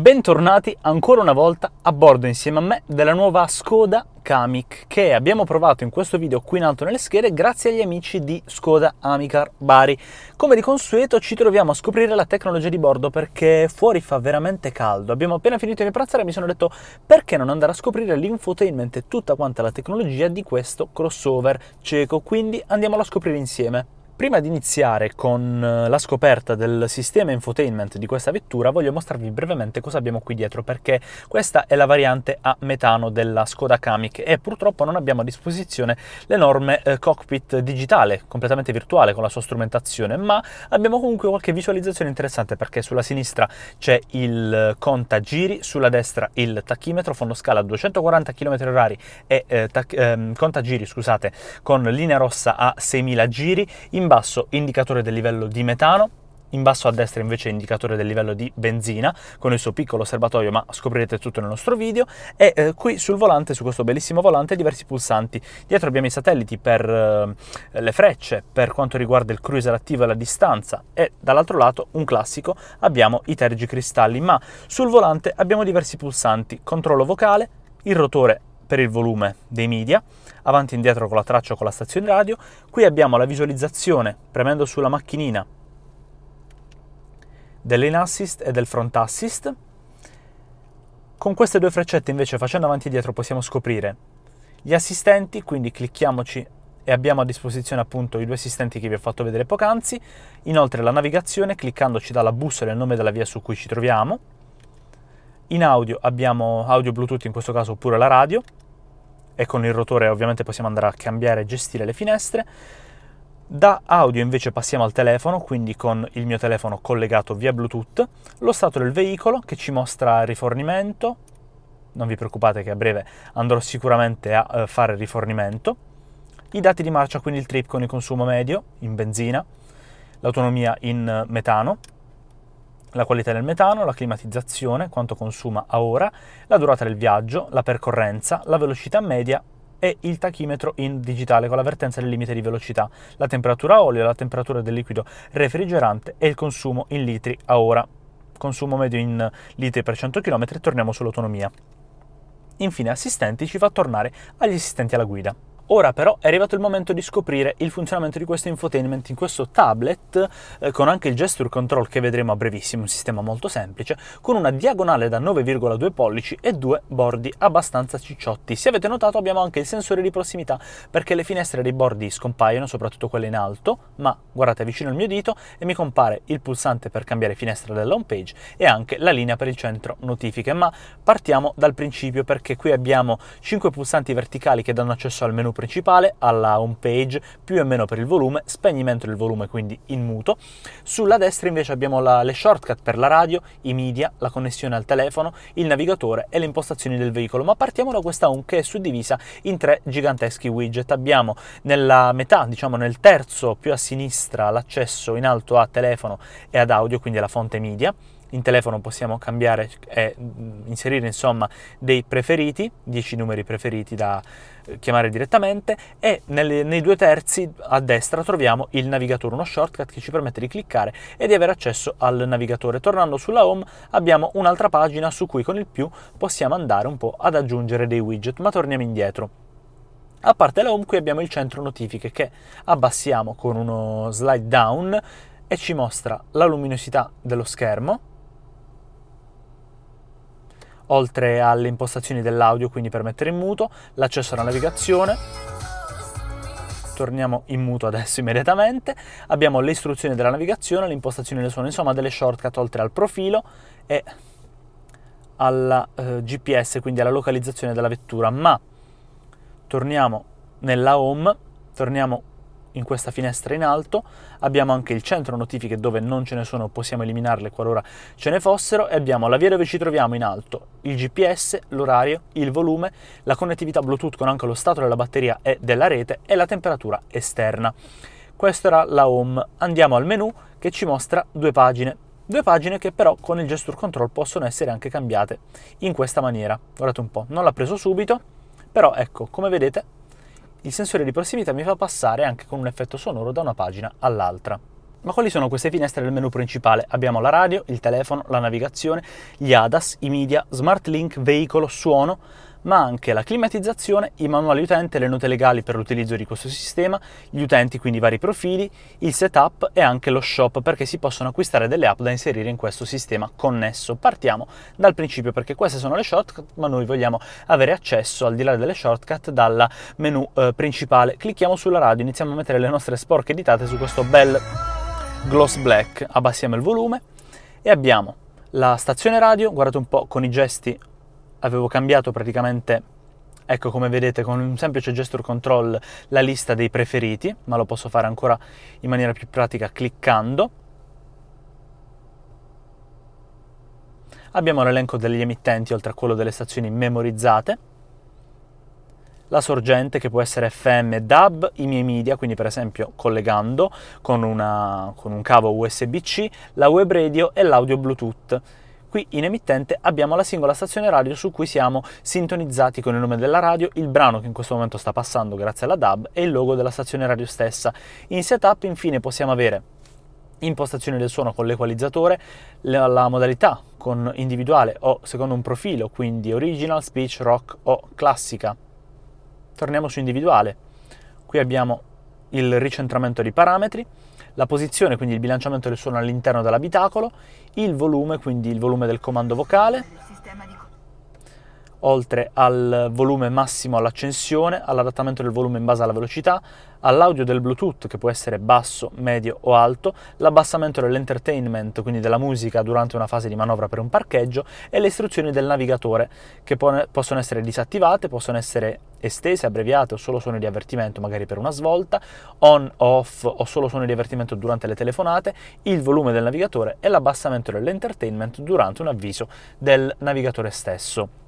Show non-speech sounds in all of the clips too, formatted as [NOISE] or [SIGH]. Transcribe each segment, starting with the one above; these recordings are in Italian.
Bentornati ancora una volta a bordo insieme a me della nuova Skoda Kamiq che abbiamo provato in questo video qui in alto nelle schede grazie agli amici di Skoda Amicar Bari. Come di consueto ci troviamo a scoprire la tecnologia di bordo perché fuori fa veramente caldo. Abbiamo appena finito di pranzare e mi sono detto perché non andare a scoprire l'infotainment e tutta quanta la tecnologia di questo crossover cieco, quindi andiamolo a scoprire insieme. Prima di iniziare con eh, la scoperta del sistema infotainment di questa vettura, voglio mostrarvi brevemente cosa abbiamo qui dietro, perché questa è la variante a metano della Skoda Kamiq e purtroppo non abbiamo a disposizione l'enorme eh, cockpit digitale, completamente virtuale con la sua strumentazione, ma abbiamo comunque qualche visualizzazione interessante perché sulla sinistra c'è il eh, contagiri, sulla destra il tachimetro, fondo scala 240 km/h e eh, tac- ehm, contagiri, scusate, con linea rossa a 6000 giri, in basso indicatore del livello di metano, in basso a destra invece indicatore del livello di benzina con il suo piccolo serbatoio, ma scoprirete tutto nel nostro video. E eh, qui sul volante, su questo bellissimo volante, diversi pulsanti. Dietro abbiamo i satelliti per eh, le frecce, per quanto riguarda il cruiser attivo e la distanza. E dall'altro lato, un classico, abbiamo i tergicristalli, ma sul volante abbiamo diversi pulsanti, controllo vocale, il rotore per il volume dei media, avanti e indietro con la traccia o con la stazione radio. Qui abbiamo la visualizzazione, premendo sulla macchinina, dell'in assist e del front assist. Con queste due freccette invece facendo avanti e dietro possiamo scoprire gli assistenti, quindi clicchiamoci e abbiamo a disposizione appunto i due assistenti che vi ho fatto vedere poc'anzi, inoltre la navigazione cliccandoci dalla bussola e il nome della via su cui ci troviamo, in audio abbiamo audio Bluetooth in questo caso oppure la radio e con il rotore ovviamente possiamo andare a cambiare e gestire le finestre. Da audio invece passiamo al telefono, quindi con il mio telefono collegato via Bluetooth, lo stato del veicolo che ci mostra il rifornimento, non vi preoccupate che a breve andrò sicuramente a eh, fare il rifornimento, i dati di marcia, quindi il trip con il consumo medio in benzina, l'autonomia in eh, metano, la qualità del metano, la climatizzazione, quanto consuma a ora, la durata del viaggio, la percorrenza, la velocità media e il tachimetro in digitale con l'avvertenza del limite di velocità, la temperatura a olio, la temperatura del liquido refrigerante e il consumo in litri a ora. Consumo medio in litri per 100 km e torniamo sull'autonomia. Infine assistenti ci fa tornare agli assistenti alla guida. Ora però è arrivato il momento di scoprire il funzionamento di questo infotainment in questo tablet eh, con anche il gesture control che vedremo a brevissimo, un sistema molto semplice, con una diagonale da 9,2 pollici e due bordi abbastanza cicciotti. Se avete notato abbiamo anche il sensore di prossimità perché le finestre dei bordi scompaiono, soprattutto quelle in alto, ma guardate vicino al mio dito e mi compare il pulsante per cambiare finestra della home page e anche la linea per il centro notifiche. Ma partiamo dal principio perché qui abbiamo 5 pulsanti verticali che danno accesso al menu principale, alla home page, più e meno per il volume, spegnimento del volume quindi in muto. Sulla destra invece abbiamo la, le shortcut per la radio, i media, la connessione al telefono, il navigatore e le impostazioni del veicolo, ma partiamo da questa home che è suddivisa in tre giganteschi widget. Abbiamo nella metà, diciamo nel terzo più a sinistra, l'accesso in alto a telefono e ad audio, quindi alla fonte media in telefono possiamo cambiare e eh, inserire insomma dei preferiti, 10 numeri preferiti da eh, chiamare direttamente e nelle, nei due terzi a destra troviamo il navigatore, uno shortcut che ci permette di cliccare e di avere accesso al navigatore. Tornando sulla home abbiamo un'altra pagina su cui con il più possiamo andare un po' ad aggiungere dei widget, ma torniamo indietro. A parte la home qui abbiamo il centro notifiche che abbassiamo con uno slide down e ci mostra la luminosità dello schermo, oltre alle impostazioni dell'audio, quindi per mettere in muto, l'accesso alla navigazione, torniamo in muto adesso [LAUGHS] immediatamente, abbiamo le istruzioni della navigazione, le impostazioni del suono, insomma delle shortcut oltre al profilo e alla eh, GPS, quindi alla localizzazione della vettura, ma torniamo nella home, torniamo in questa finestra in alto, abbiamo anche il centro notifiche dove non ce ne sono, possiamo eliminarle qualora ce ne fossero e abbiamo la via dove ci troviamo in alto, il GPS, l'orario, il volume, la connettività Bluetooth con anche lo stato della batteria e della rete e la temperatura esterna. Questa era la home. Andiamo al menu che ci mostra due pagine. Due pagine che però con il gesture control possono essere anche cambiate in questa maniera. Guardate un po', non l'ha preso subito, però ecco, come vedete il sensore di prossimità mi fa passare anche con un effetto sonoro da una pagina all'altra. Ma quali sono queste finestre del menu principale? Abbiamo la radio, il telefono, la navigazione, gli ADAS, i media, smart link, veicolo, suono, ma anche la climatizzazione, i manuali utente, le note legali per l'utilizzo di questo sistema, gli utenti quindi i vari profili, il setup e anche lo shop perché si possono acquistare delle app da inserire in questo sistema connesso. Partiamo dal principio perché queste sono le shortcut, ma noi vogliamo avere accesso al di là delle shortcut dal menu eh, principale. Clicchiamo sulla radio, iniziamo a mettere le nostre sporche ditate su questo bel gloss black, abbassiamo il volume e abbiamo la stazione radio, guardate un po' con i gesti avevo cambiato praticamente, ecco come vedete con un semplice gesture control, la lista dei preferiti, ma lo posso fare ancora in maniera più pratica cliccando. Abbiamo l'elenco degli emittenti oltre a quello delle stazioni memorizzate la sorgente che può essere FM, DAB, i miei media, quindi per esempio collegando con, una, con un cavo USB-C, la web radio e l'audio Bluetooth. Qui in emittente abbiamo la singola stazione radio su cui siamo sintonizzati con il nome della radio, il brano che in questo momento sta passando grazie alla DAB e il logo della stazione radio stessa. In setup infine possiamo avere impostazioni del suono con l'equalizzatore, la, la modalità con individuale o secondo un profilo, quindi original, speech, rock o classica. Torniamo su individuale. Qui abbiamo il ricentramento dei parametri, la posizione, quindi il bilanciamento del suono all'interno dell'abitacolo, il volume, quindi il volume del comando vocale, oltre al volume massimo all'accensione, all'adattamento del volume in base alla velocità, all'audio del Bluetooth che può essere basso, medio o alto, l'abbassamento dell'entertainment, quindi della musica durante una fase di manovra per un parcheggio e le istruzioni del navigatore che po- possono essere disattivate, possono essere estese, abbreviate o solo suoni di avvertimento magari per una svolta, on off o solo suoni di avvertimento durante le telefonate, il volume del navigatore e l'abbassamento dell'entertainment durante un avviso del navigatore stesso.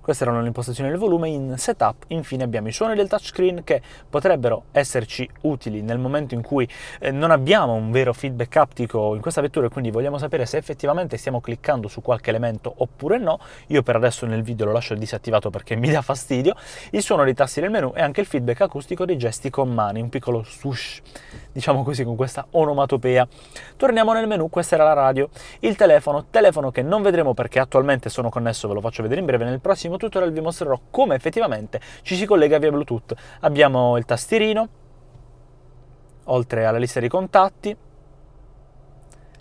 Queste erano le impostazioni del volume. In setup, infine, abbiamo i suoni del touchscreen che potrebbero esserci utili nel momento in cui eh, non abbiamo un vero feedback aptico in questa vettura e quindi vogliamo sapere se effettivamente stiamo cliccando su qualche elemento oppure no. Io per adesso nel video lo lascio disattivato perché mi dà fastidio. Il suono dei tasti del menu e anche il feedback acustico dei gesti con mani, un piccolo swoosh diciamo così, con questa onomatopea. Torniamo nel menu, questa era la radio, il telefono, telefono che non vedremo perché attualmente sono connesso, ve lo faccio vedere in breve, nel prossimo tutorial vi mostrerò come effettivamente ci si collega via Bluetooth. Abbiamo il tastierino, oltre alla lista di contatti,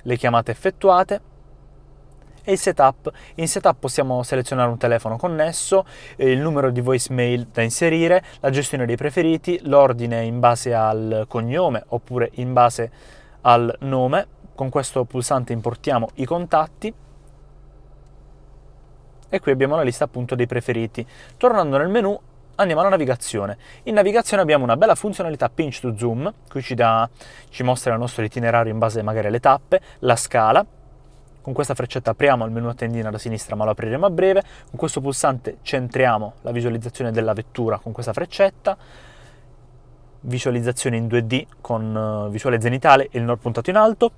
le chiamate effettuate, e il setup. In setup possiamo selezionare un telefono connesso, eh, il numero di voicemail da inserire, la gestione dei preferiti, l'ordine in base al cognome oppure in base al nome. Con questo pulsante importiamo i contatti e qui abbiamo la lista appunto dei preferiti. Tornando nel menu andiamo alla navigazione. In navigazione abbiamo una bella funzionalità pinch to zoom, qui ci, dà, ci mostra il nostro itinerario in base magari alle tappe, la scala, con questa freccetta apriamo il menu a tendina da sinistra ma lo apriremo a breve, con questo pulsante centriamo la visualizzazione della vettura con questa freccetta, visualizzazione in 2D con eh, visuale zenitale e il nord puntato in alto,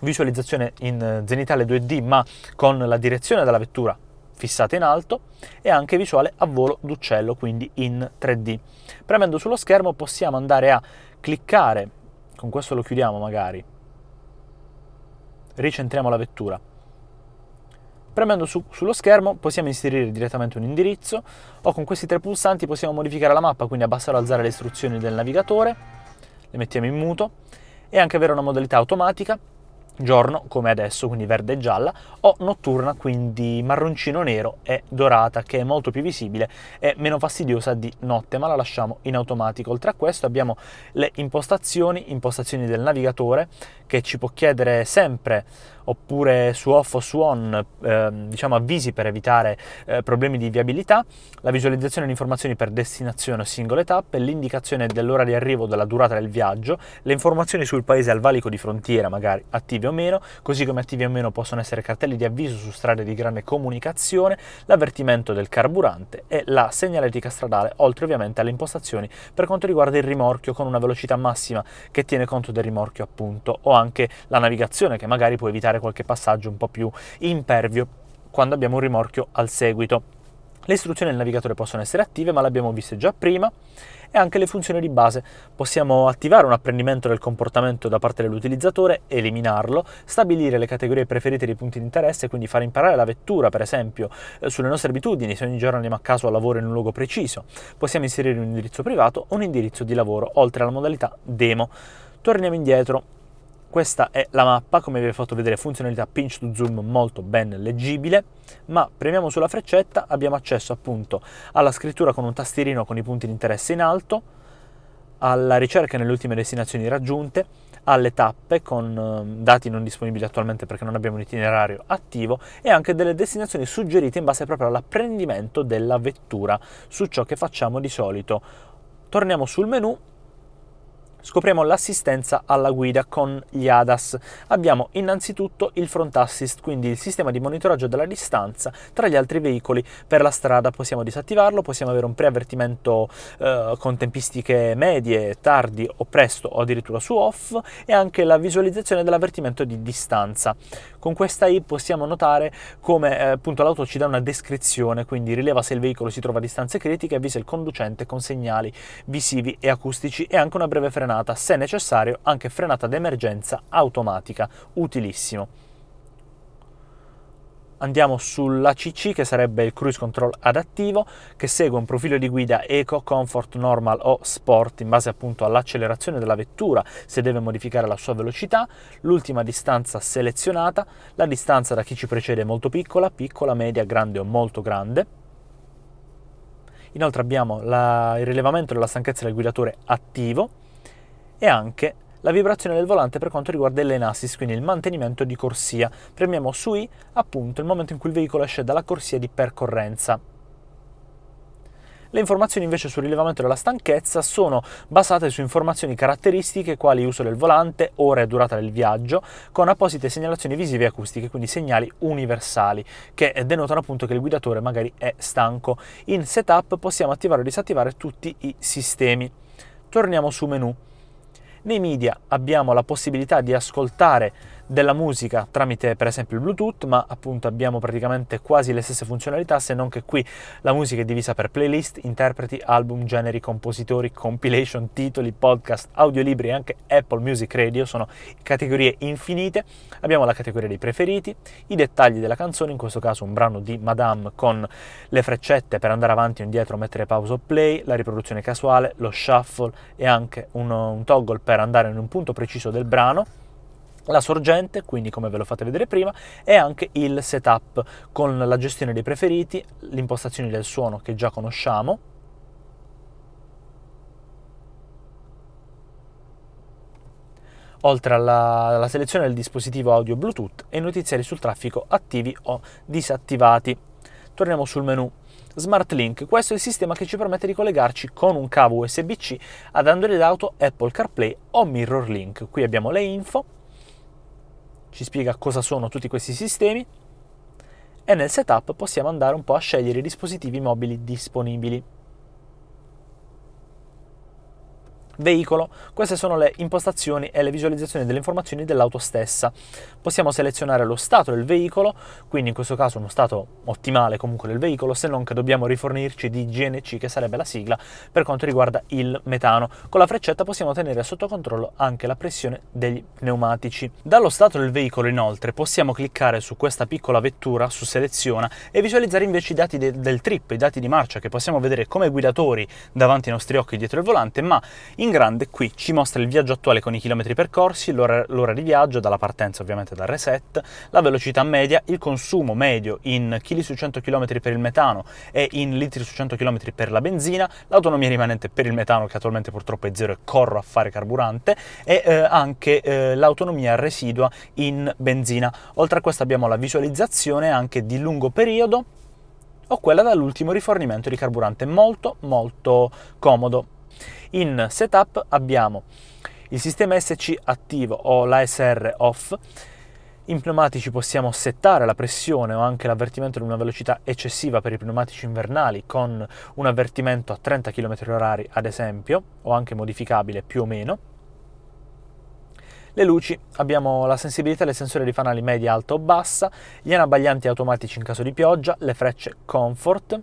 visualizzazione in eh, zenitale 2D ma con la direzione della vettura fissata in alto e anche visuale a volo d'uccello, quindi in 3D. Premendo sullo schermo possiamo andare a cliccare, con questo lo chiudiamo magari, ricentriamo la vettura. Premendo su, sullo schermo possiamo inserire direttamente un indirizzo o con questi tre pulsanti possiamo modificare la mappa, quindi abbassare o alzare le istruzioni del navigatore, le mettiamo in muto, e anche avere una modalità automatica giorno come adesso, quindi verde e gialla, o notturna, quindi marroncino nero e dorata, che è molto più visibile e meno fastidiosa di notte, ma la lasciamo in automatico. Oltre a questo abbiamo le impostazioni, impostazioni del navigatore, che ci può chiedere sempre oppure su off o su on, eh, diciamo avvisi per evitare eh, problemi di viabilità, la visualizzazione di informazioni per destinazione o singole tappe, l'indicazione dell'ora di arrivo o della durata del viaggio, le informazioni sul paese al valico di frontiera, magari attive o meno, così come attivi o meno possono essere cartelli di avviso su strade di grande comunicazione, l'avvertimento del carburante e la segnaletica stradale, oltre ovviamente alle impostazioni per quanto riguarda il rimorchio con una velocità massima che tiene conto del rimorchio appunto o anche la navigazione che magari può evitare evitare qualche passaggio un po' più impervio quando abbiamo un rimorchio al seguito. Le istruzioni del navigatore possono essere attive, ma l'abbiamo viste già prima, e anche le funzioni di base. Possiamo attivare un apprendimento del comportamento da parte dell'utilizzatore, eliminarlo, stabilire le categorie preferite dei punti di interesse, quindi far imparare la vettura, per esempio, eh, sulle nostre abitudini, se ogni giorno andiamo a caso a lavoro in un luogo preciso. Possiamo inserire un indirizzo privato o un indirizzo di lavoro, oltre alla modalità demo. Torniamo indietro questa è la mappa, come vi ho fatto vedere, funzionalità pinch to zoom molto ben leggibile, ma premiamo sulla freccetta, abbiamo accesso appunto alla scrittura con un tastierino con i punti di interesse in alto, alla ricerca nelle ultime destinazioni raggiunte, alle tappe con ehm, dati non disponibili attualmente perché non abbiamo un itinerario attivo e anche delle destinazioni suggerite in base proprio all'apprendimento della vettura su ciò che facciamo di solito. Torniamo sul menu Scopriamo l'assistenza alla guida con gli ADAS. Abbiamo innanzitutto il front assist, quindi il sistema di monitoraggio della distanza tra gli altri veicoli per la strada. Possiamo disattivarlo, possiamo avere un preavvertimento eh, con tempistiche medie, tardi o presto o addirittura su off e anche la visualizzazione dell'avvertimento di distanza. Con questa I possiamo notare come eh, appunto l'auto ci dà una descrizione, quindi rileva se il veicolo si trova a distanze critiche, avvisa il conducente con segnali visivi e acustici e anche una breve frenata, se necessario anche frenata d'emergenza automatica, utilissimo andiamo sull'ACC che sarebbe il cruise control adattivo che segue un profilo di guida eco, comfort, normal o sport in base appunto all'accelerazione della vettura se deve modificare la sua velocità, l'ultima distanza selezionata, la distanza da chi ci precede è molto piccola, piccola, media, grande o molto grande. Inoltre abbiamo la, il rilevamento della stanchezza del guidatore attivo e anche la vibrazione del volante per quanto riguarda l'enasis, quindi il mantenimento di corsia. Premiamo su I appunto il momento in cui il veicolo esce dalla corsia di percorrenza. Le informazioni invece sul rilevamento della stanchezza sono basate su informazioni caratteristiche quali uso del volante, ora e durata del viaggio, con apposite segnalazioni visive e acustiche, quindi segnali universali, che denotano appunto che il guidatore magari è stanco. In setup possiamo attivare o disattivare tutti i sistemi. Torniamo su menu. Nei media abbiamo la possibilità di ascoltare della musica tramite per esempio il Bluetooth, ma appunto abbiamo praticamente quasi le stesse funzionalità, se non che qui la musica è divisa per playlist, interpreti, album, generi, compositori, compilation, titoli, podcast, audiolibri e anche Apple Music Radio, sono categorie infinite. Abbiamo la categoria dei preferiti, i dettagli della canzone, in questo caso un brano di Madame con le freccette per andare avanti o indietro, mettere pausa o play, la riproduzione casuale, lo shuffle e anche uno, un toggle per andare in un punto preciso del brano la sorgente, quindi come ve lo fate vedere prima, e anche il setup con la gestione dei preferiti, l'impostazione del suono che già conosciamo, oltre alla, alla, selezione del dispositivo audio Bluetooth e i notiziari sul traffico attivi o disattivati. Torniamo sul menu. Smart Link, questo è il sistema che ci permette di collegarci con un cavo USB-C ad Android Auto, Apple CarPlay o Mirror Link. Qui abbiamo le info, ci spiega cosa sono tutti questi sistemi e nel setup possiamo andare un po' a scegliere i dispositivi mobili disponibili. veicolo. Queste sono le impostazioni e le visualizzazioni delle informazioni dell'auto stessa. Possiamo selezionare lo stato del veicolo, quindi in questo caso uno stato ottimale comunque del veicolo, se non che dobbiamo rifornirci di GNC che sarebbe la sigla per quanto riguarda il metano. Con la freccetta possiamo tenere sotto controllo anche la pressione degli pneumatici. Dallo stato del veicolo inoltre possiamo cliccare su questa piccola vettura, su seleziona e visualizzare invece i dati de- del trip, i dati di marcia che possiamo vedere come guidatori davanti ai nostri occhi dietro il volante, ma in in grande qui ci mostra il viaggio attuale con i chilometri percorsi, l'ora, l'ora di viaggio, dalla partenza ovviamente dal reset, la velocità media, il consumo medio in chili su 100 km per il metano e in litri su 100 km per la benzina, l'autonomia rimanente per il metano che attualmente purtroppo è zero e corro a fare carburante e eh, anche eh, l'autonomia residua in benzina. Oltre a questo abbiamo la visualizzazione anche di lungo periodo o quella dall'ultimo rifornimento di carburante molto molto comodo in setup abbiamo il sistema SC attivo o l'ASR off. In pneumatici possiamo settare la pressione o anche l'avvertimento di una velocità eccessiva per i pneumatici invernali con un avvertimento a 30 km/h ad esempio, o anche modificabile più o meno. Le luci, abbiamo la sensibilità del sensore di fanali media, alta o bassa, gli anabaglianti automatici in caso di pioggia, le frecce comfort,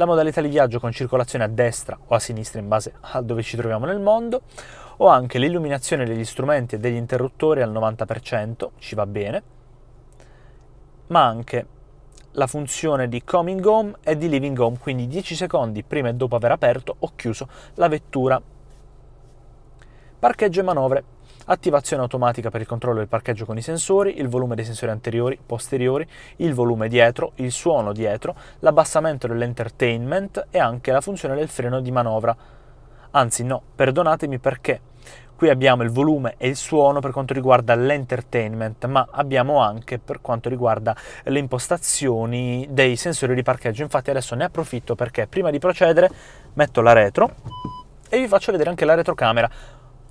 la modalità di viaggio con circolazione a destra o a sinistra in base a dove ci troviamo nel mondo, ho anche l'illuminazione degli strumenti e degli interruttori al 90%, ci va bene, ma anche la funzione di coming home e di leaving home, quindi 10 secondi prima e dopo aver aperto o chiuso la vettura. Parcheggio e manovre attivazione automatica per il controllo del parcheggio con i sensori, il volume dei sensori anteriori, posteriori, il volume dietro, il suono dietro, l'abbassamento dell'entertainment e anche la funzione del freno di manovra. Anzi no, perdonatemi perché Qui abbiamo il volume e il suono per quanto riguarda l'entertainment, ma abbiamo anche per quanto riguarda le impostazioni dei sensori di parcheggio. Infatti adesso ne approfitto perché prima di procedere metto la retro e vi faccio vedere anche la retrocamera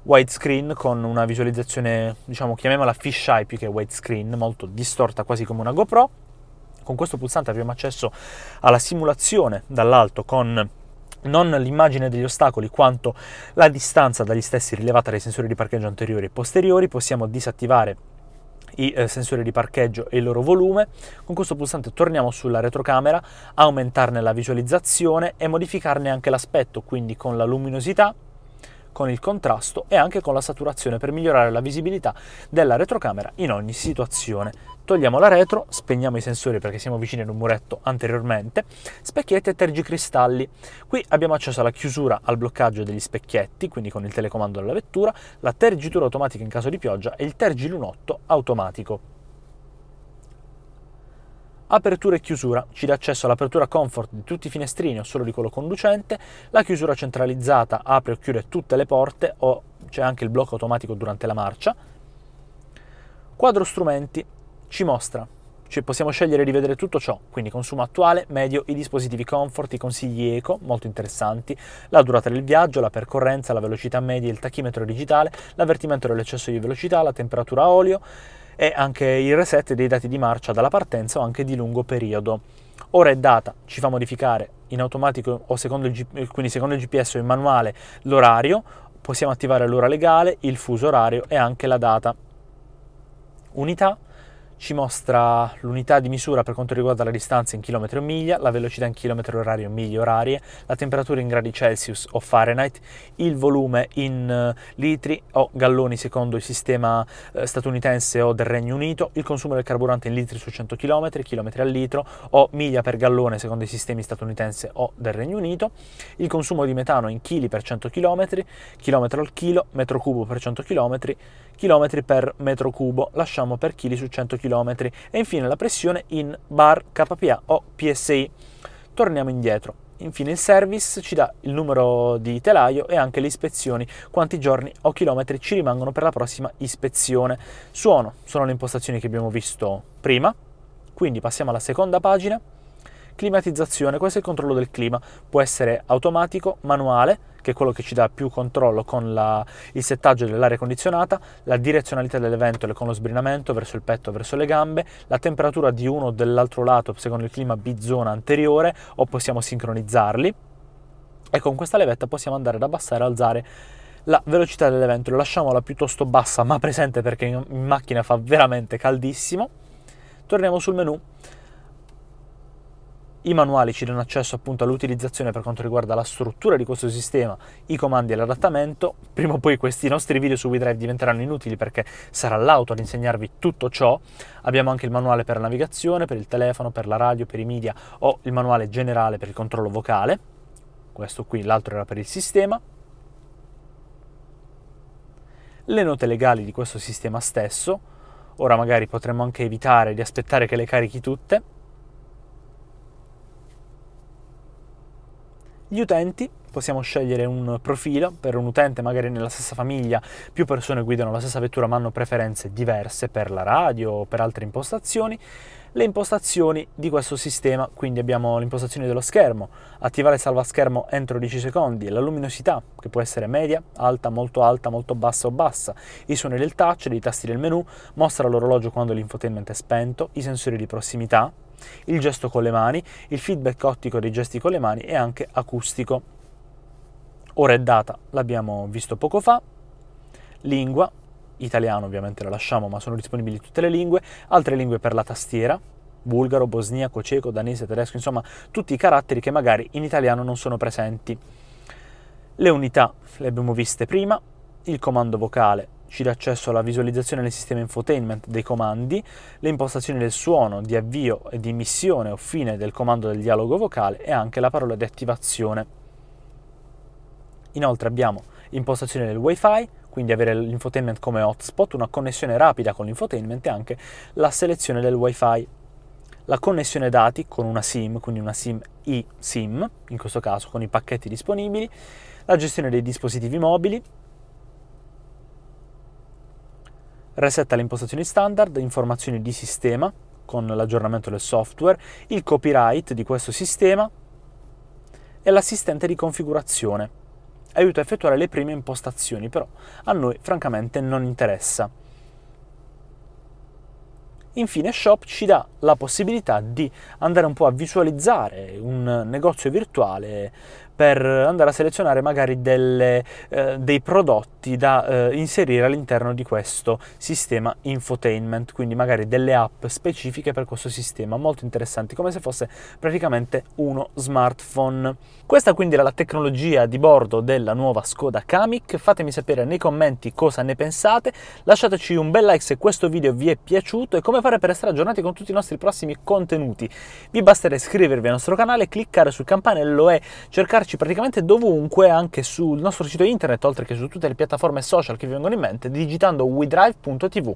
widescreen con una visualizzazione, diciamo, chiamiamola fisheye più che widescreen, molto distorta, quasi come una GoPro. Con questo pulsante abbiamo accesso alla simulazione dall'alto con non l'immagine degli ostacoli quanto la distanza dagli stessi rilevata dai sensori di parcheggio anteriori e posteriori, possiamo disattivare i eh, sensori di parcheggio e il loro volume. Con questo pulsante torniamo sulla retrocamera, aumentarne la visualizzazione e modificarne anche l'aspetto, quindi con la luminosità con il contrasto e anche con la saturazione per migliorare la visibilità della retrocamera in ogni situazione. Togliamo la retro, spegniamo i sensori perché siamo vicini ad un muretto anteriormente, specchietti e tergicristalli. Qui abbiamo accesso alla chiusura al bloccaggio degli specchietti, quindi con il telecomando della vettura, la tergitura automatica in caso di pioggia e il tergilunotto automatico. Apertura e chiusura ci dà accesso all'apertura comfort di tutti i finestrini o solo di quello conducente, la chiusura centralizzata apre o chiude tutte le porte o c'è anche il blocco automatico durante la marcia. Quadro strumenti ci mostra, cioè possiamo scegliere di vedere tutto ciò, quindi consumo attuale, medio, i dispositivi comfort, i consigli eco, molto interessanti, la durata del viaggio, la percorrenza, la velocità media, il tachimetro digitale, l'avvertimento dell'eccesso di velocità, la temperatura a olio, e anche il reset dei dati di marcia dalla partenza o anche di lungo periodo. Ora e data ci fa modificare in automatico o secondo il, quindi secondo il GPS o in manuale l'orario, possiamo attivare l'ora legale, il fuso orario e anche la data. Unità ci mostra l'unità di misura per quanto riguarda la distanza in chilometri o miglia, la velocità in chilometri orari o miglia orarie, la temperatura in gradi Celsius o Fahrenheit, il volume in eh, litri o galloni secondo il sistema eh, statunitense o del Regno Unito, il consumo del carburante in litri su 100 km, chilometri al litro o miglia per gallone secondo i sistemi statunitense o del Regno Unito, il consumo di metano in chili per 100 km, chilometro al chilo, metro cubo per 100 km, km per metro cubo, lasciamo per chili su 100 km e infine la pressione in bar, kPa o PSI. Torniamo indietro. Infine il service ci dà il numero di telaio e anche le ispezioni, quanti giorni o chilometri ci rimangono per la prossima ispezione. Suono sono le impostazioni che abbiamo visto prima, quindi passiamo alla seconda pagina climatizzazione, questo è il controllo del clima, può essere automatico, manuale, che è quello che ci dà più controllo con la, il settaggio dell'aria condizionata, la direzionalità delle ventole con lo sbrinamento verso il petto, verso le gambe, la temperatura di uno o dell'altro lato secondo il clima bizona anteriore o possiamo sincronizzarli e con questa levetta possiamo andare ad abbassare e alzare la velocità delle ventole, lasciamola piuttosto bassa ma presente perché in macchina fa veramente caldissimo. Torniamo sul menu i manuali ci danno accesso appunto all'utilizzazione per quanto riguarda la struttura di questo sistema, i comandi e l'adattamento. Prima o poi questi nostri video su WeDrive diventeranno inutili perché sarà l'auto ad insegnarvi tutto ciò. Abbiamo anche il manuale per la navigazione, per il telefono, per la radio, per i media o il manuale generale per il controllo vocale. Questo qui, l'altro era per il sistema. Le note legali di questo sistema stesso. Ora magari potremmo anche evitare di aspettare che le carichi tutte gli utenti possiamo scegliere un profilo per un utente magari nella stessa famiglia più persone guidano la stessa vettura ma hanno preferenze diverse per la radio o per altre impostazioni le impostazioni di questo sistema quindi abbiamo le impostazioni dello schermo attivare e schermo entro 10 secondi la luminosità che può essere media alta molto alta molto bassa o bassa i suoni del touch dei tasti del menu mostra l'orologio quando l'infotainment è spento i sensori di prossimità il gesto con le mani, il feedback ottico dei gesti con le mani e anche acustico. Ora è data l'abbiamo visto poco fa, lingua, italiano ovviamente la lasciamo ma sono disponibili tutte le lingue, altre lingue per la tastiera, bulgaro, bosniaco, ceco, danese, tedesco, insomma tutti i caratteri che magari in italiano non sono presenti. Le unità le abbiamo viste prima, il comando vocale ci dà accesso alla visualizzazione nel sistema infotainment dei comandi, le impostazioni del suono di avvio e di missione o fine del comando del dialogo vocale e anche la parola di attivazione. Inoltre abbiamo impostazione del wifi, quindi avere l'infotainment come hotspot, una connessione rapida con l'infotainment e anche la selezione del wifi. La connessione dati con una SIM, quindi una SIM eSIM, in questo caso con i pacchetti disponibili, la gestione dei dispositivi mobili, resetta le impostazioni standard, informazioni di sistema con l'aggiornamento del software, il copyright di questo sistema e l'assistente di configurazione. Aiuta a effettuare le prime impostazioni, però a noi francamente non interessa. Infine Shop ci dà la possibilità di andare un po' a visualizzare un negozio virtuale per andare a selezionare magari delle, eh, dei prodotti da eh, inserire all'interno di questo sistema infotainment, quindi magari delle app specifiche per questo sistema, molto interessanti, come se fosse praticamente uno smartphone. Questa quindi era la tecnologia di bordo della nuova Skoda Kamiq, fatemi sapere nei commenti cosa ne pensate, lasciateci un bel like se questo video vi è piaciuto e come fare per essere aggiornati con tutti i nostri prossimi contenuti. Vi basterà iscrivervi al nostro canale, cliccare sul campanello e cercarci trovarci praticamente dovunque, anche sul nostro sito internet, oltre che su tutte le piattaforme social che vi vengono in mente, digitando WeDrive.tv.